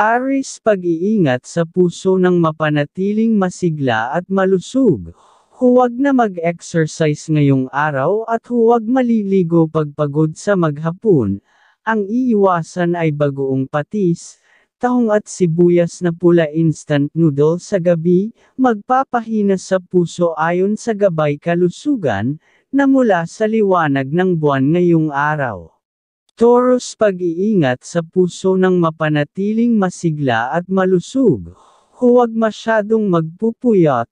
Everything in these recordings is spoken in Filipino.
Aris pag-iingat sa puso ng mapanatiling masigla at malusog. Huwag na mag-exercise ngayong araw at huwag maliligo pagpagod sa maghapon. Ang iiwasan ay bagoong patis, tahong at sibuyas na pula instant noodle sa gabi, magpapahina sa puso ayon sa gabay kalusugan, na mula sa liwanag ng buwan ngayong araw. Taurus pag-iingat sa puso ng mapanatiling masigla at malusog. Huwag masyadong magpupuyat,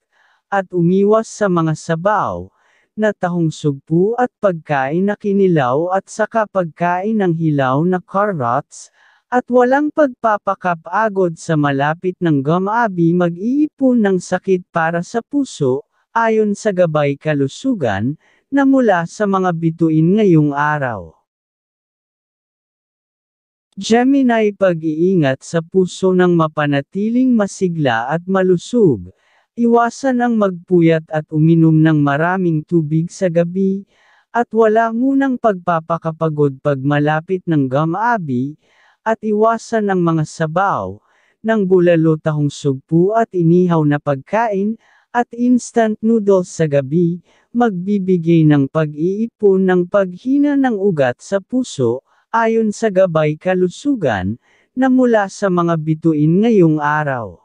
at umiwas sa mga sabaw, na tahong sugpo at pagkain na kinilaw at saka pagkain ng hilaw na carrots, at walang pagpapakapagod sa malapit ng gamabi mag-iipon ng sakit para sa puso, ayon sa gabay kalusugan, na mula sa mga bituin ngayong araw. Gemini pag-iingat sa puso ng mapanatiling masigla at malusog. Iwasan ang magpuyat at uminom ng maraming tubig sa gabi, at wala munang pagpapakapagod pag malapit ng gamabi, at iwasan ang mga sabaw, ng bulalo tahong sugpo at inihaw na pagkain, at instant noodles sa gabi, magbibigay ng pag-iipon ng paghina ng ugat sa puso, ayon sa gabay kalusugan, na mula sa mga bituin ngayong araw.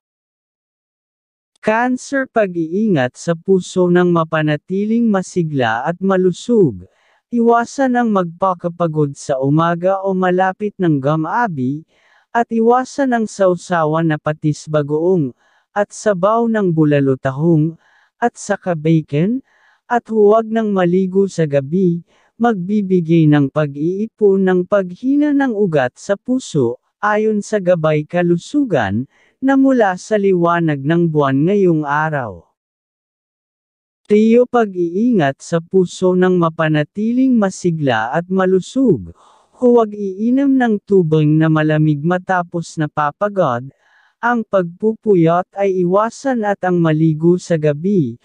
Cancer Pag-iingat sa puso ng mapanatiling masigla at malusog, iwasan ang magpakapagod sa umaga o malapit ng gamabi, at iwasan ang sausawan na patis bagoong, at sabaw ng bulalo tahong, at saka bacon, at huwag ng maligo sa gabi, magbibigay ng pag-iipon ng paghina ng ugat sa puso, ayon sa gabay kalusugan, na mula sa liwanag ng buwan ngayong araw. Tiyo pag-iingat sa puso ng mapanatiling masigla at malusog, huwag iinom ng tubig na malamig matapos na papagod, ang pagpupuyot ay iwasan at ang maligo sa gabi,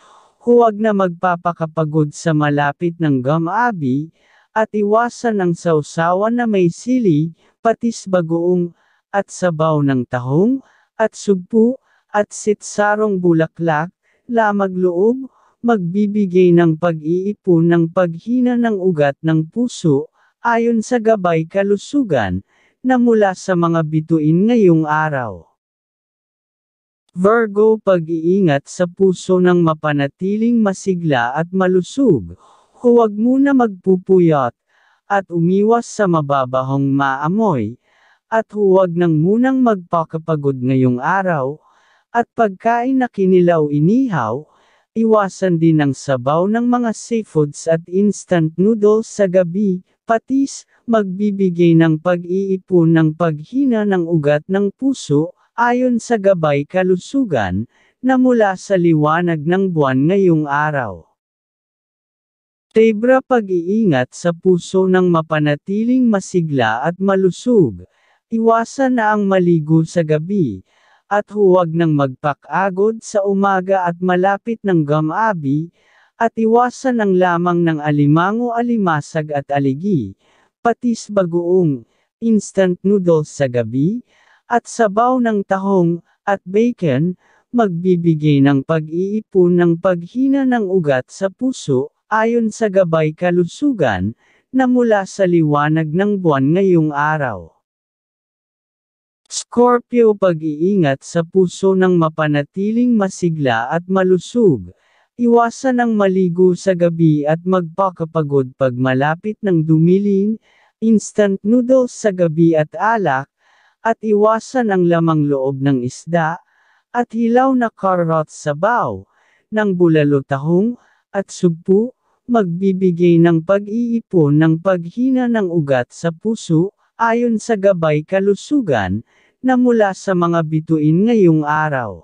Huwag na magpapakapagod sa malapit ng gamabi, at iwasan ang sausawan na may sili, patis bagoong, at sabaw ng tahong, at sugpo, at sitsarong bulaklak, lamag loob, magbibigay ng pag-iipon ng paghina ng ugat ng puso, ayon sa gabay kalusugan, na mula sa mga bituin ngayong araw. Virgo pag-iingat sa puso ng mapanatiling masigla at malusog. Huwag muna magpupuyat, at umiwas sa mababahong maamoy, at huwag nang munang magpakapagod ngayong araw, at pagkain na kinilaw-inihaw, iwasan din ang sabaw ng mga seafoods at instant noodles sa gabi, patis, magbibigay ng pag-iipon ng paghina ng ugat ng puso, ayon sa gabay kalusugan, na mula sa liwanag ng buwan ngayong araw. Tebra pag-iingat sa puso ng mapanatiling masigla at malusog, iwasan na ang maligo sa gabi, at huwag nang magpakagod sa umaga at malapit ng gamabi, at iwasan ang lamang ng alimango alimasag at aligi, patis bagoong, instant noodles sa gabi, at sabaw ng tahong, at bacon, magbibigay ng pag-iipon ng paghina ng ugat sa puso, ayon sa gabay kalusugan, na mula sa liwanag ng buwan ngayong araw. Scorpio pag-iingat sa puso ng mapanatiling masigla at malusog. Iwasan ang maligo sa gabi at magpakapagod pag malapit ng dumilin, instant noodles sa gabi at alak, at iwasan ang lamang loob ng isda, at hilaw na karot baw, ng bulalo tahong, at sugpo, magbibigay ng pag-iipon ng paghina ng ugat sa puso, ayon sa gabay kalusugan, na mula sa mga bituin ngayong araw.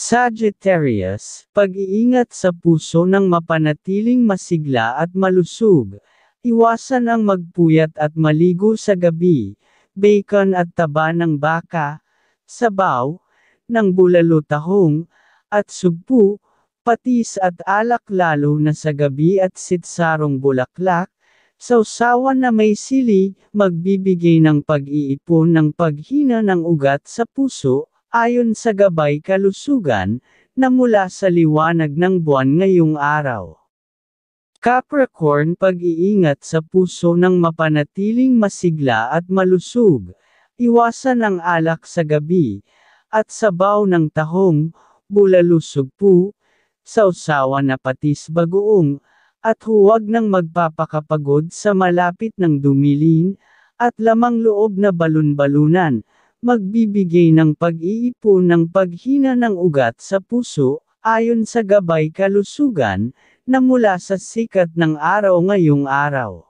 Sagittarius, pag-iingat sa puso ng mapanatiling masigla at malusog, iwasan ang magpuyat at maligo sa gabi, bacon at taba ng baka, sabaw, ng bulalo tahong, at sugpo, patis at alak lalo na sa gabi at sitsarong bulaklak, sausawan na may sili, magbibigay ng pag-iipon ng paghina ng ugat sa puso, ayon sa gabay kalusugan, na mula sa liwanag ng buwan ngayong araw. Capricorn pag-iingat sa puso ng mapanatiling masigla at malusog, iwasan ang alak sa gabi, at sabaw ng tahong, bulalusog po, sausawa na patis bagoong, at huwag nang magpapakapagod sa malapit ng dumilin, at lamang loob na balon-balunan, magbibigay ng pag-iipon ng paghina ng ugat sa puso, ayon sa gabay kalusugan, na mula sa sikat ng araw ngayong araw.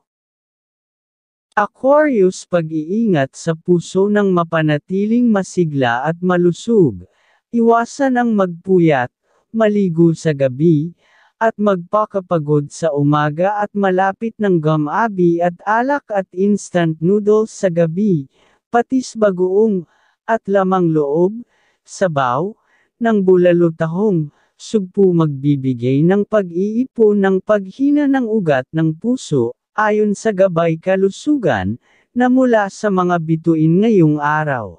Aquarius pag-iingat sa puso ng mapanatiling masigla at malusog, iwasan ang magpuyat, maligo sa gabi, at magpakapagod sa umaga at malapit ng gamabi at alak at instant noodles sa gabi, patis bagoong, at lamang loob, sabaw, ng bulalutahong, sugpo magbibigay ng pag-iipon ng paghina ng ugat ng puso, ayon sa gabay kalusugan, na mula sa mga bituin ngayong araw.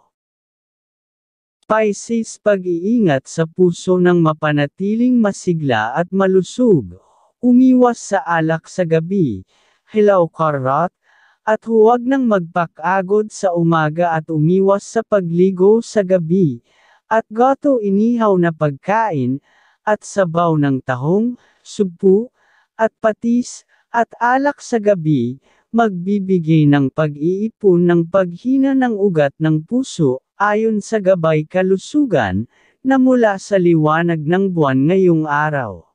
Pisces pag-iingat sa puso ng mapanatiling masigla at malusog, umiwas sa alak sa gabi, hilaw karat, at huwag nang magpakagod sa umaga at umiwas sa pagligo sa gabi, at goto inihaw na pagkain, at sabaw ng tahong, supu, at patis, at alak sa gabi, magbibigay ng pag-iipon ng paghina ng ugat ng puso, ayon sa gabay kalusugan, na mula sa liwanag ng buwan ngayong araw.